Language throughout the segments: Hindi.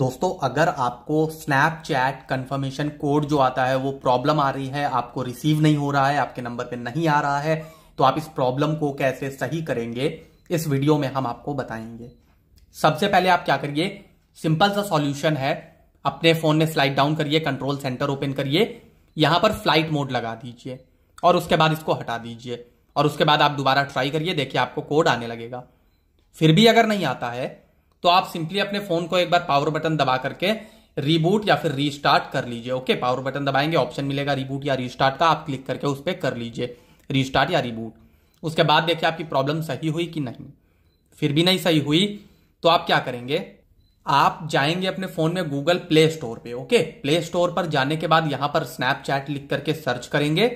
दोस्तों अगर आपको स्नैपचैट कंफर्मेशन कोड जो आता है वो प्रॉब्लम आ रही है आपको रिसीव नहीं हो रहा है आपके नंबर पे नहीं आ रहा है तो आप इस प्रॉब्लम को कैसे सही करेंगे इस वीडियो में हम आपको बताएंगे सबसे पहले आप क्या करिए सिंपल सा सॉल्यूशन है अपने फोन में स्लाइड डाउन करिए कंट्रोल सेंटर ओपन करिए यहां पर फ्लाइट मोड लगा दीजिए और उसके बाद इसको हटा दीजिए और उसके बाद आप दोबारा ट्राई करिए देखिए आपको कोड आने लगेगा फिर भी अगर नहीं आता है तो आप सिंपली अपने फोन को एक बार पावर बटन दबा करके रीबूट या फिर रीस्टार्ट कर लीजिए ओके पावर बटन दबाएंगे ऑप्शन मिलेगा रीबूट या रीस्टार्ट का आप क्लिक करके उस पर कर लीजिए रीस्टार्ट या रीबूट उसके बाद देखिए आपकी प्रॉब्लम सही हुई कि नहीं फिर भी नहीं सही हुई तो आप क्या करेंगे आप जाएंगे अपने फोन में गूगल प्ले स्टोर पे ओके प्ले स्टोर पर जाने के बाद यहां पर स्नैपचैट लिख करके सर्च करेंगे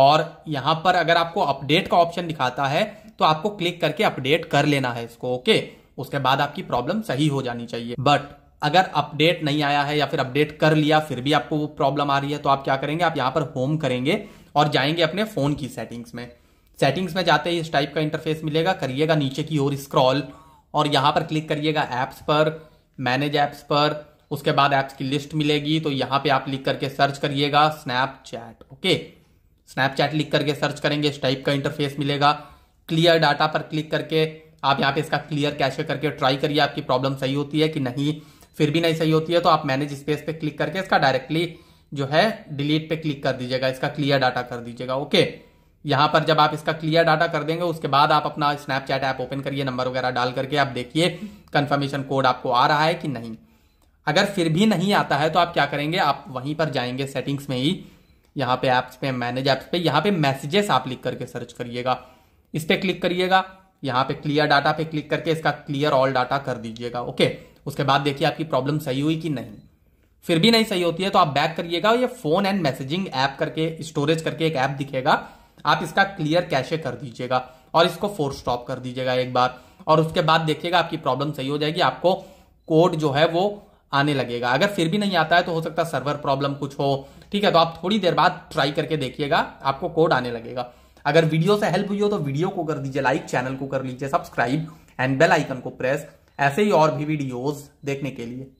और यहां पर अगर आपको अपडेट का ऑप्शन दिखाता है तो आपको क्लिक करके अपडेट कर लेना है इसको ओके उसके बाद आपकी प्रॉब्लम सही हो जानी चाहिए बट अगर अपडेट नहीं आया है या फिर अपडेट कर लिया फिर भी आपको वो प्रॉब्लम आ रही है तो आप क्या करेंगे आप यहां पर होम करेंगे और जाएंगे अपने फोन की सेटिंग्स में सेटिंग्स में जाते ही इस टाइप का इंटरफेस मिलेगा करिएगा नीचे की ओर स्क्रॉल और यहां पर क्लिक करिएगा एप्स पर मैनेज एप्स पर उसके बाद एप्स की लिस्ट मिलेगी तो यहां पे आप लिख करके सर्च करिएगा स्नैपचैट ओके स्नैपचैट लिख करके सर्च करेंगे इस टाइप का इंटरफेस मिलेगा क्लियर डाटा पर क्लिक करके आप यहाँ पे इसका क्लियर कैशे करके ट्राई करिए आपकी प्रॉब्लम सही होती है कि नहीं फिर भी नहीं सही होती है तो आप मैनेज स्पेस पे क्लिक करके इसका डायरेक्टली जो है डिलीट पे क्लिक कर दीजिएगा इसका क्लियर डाटा कर दीजिएगा ओके यहाँ पर जब आप इसका क्लियर डाटा कर देंगे उसके बाद आप अपना स्नैपचैट ऐप ओपन करिए नंबर वगैरह डाल करके आप देखिए कन्फर्मेशन कोड आपको आ रहा है कि नहीं अगर फिर भी नहीं आता है तो आप क्या करेंगे आप वहीं पर जाएंगे सेटिंग्स में ही यहाँ पे ऐप्स पे मैनेज ऐप्स पे यहाँ पे मैसेजेस आप लिख करके सर्च करिएगा इस पर क्लिक करिएगा यहाँ पे क्लियर डाटा पे क्लिक करके इसका क्लियर ऑल डाटा कर दीजिएगा ओके उसके बाद देखिए आपकी प्रॉब्लम सही हुई कि नहीं फिर भी नहीं सही होती है तो आप बैक करिएगा ये फोन एंड मैसेजिंग ऐप करके स्टोरेज करके एक ऐप दिखेगा आप इसका क्लियर कैशे कर दीजिएगा और इसको फोर स्टॉप कर दीजिएगा एक बार और उसके बाद देखिएगा आपकी प्रॉब्लम सही हो जाएगी आपको कोड जो है वो आने लगेगा अगर फिर भी नहीं आता है तो हो सकता है सर्वर प्रॉब्लम कुछ हो ठीक है तो आप थोड़ी देर बाद ट्राई करके देखिएगा आपको कोड आने लगेगा अगर वीडियो से हेल्प हुई हो तो वीडियो को कर दीजिए लाइक चैनल को कर लीजिए सब्सक्राइब एंड बेल आइकन को प्रेस ऐसे ही और भी वीडियोस देखने के लिए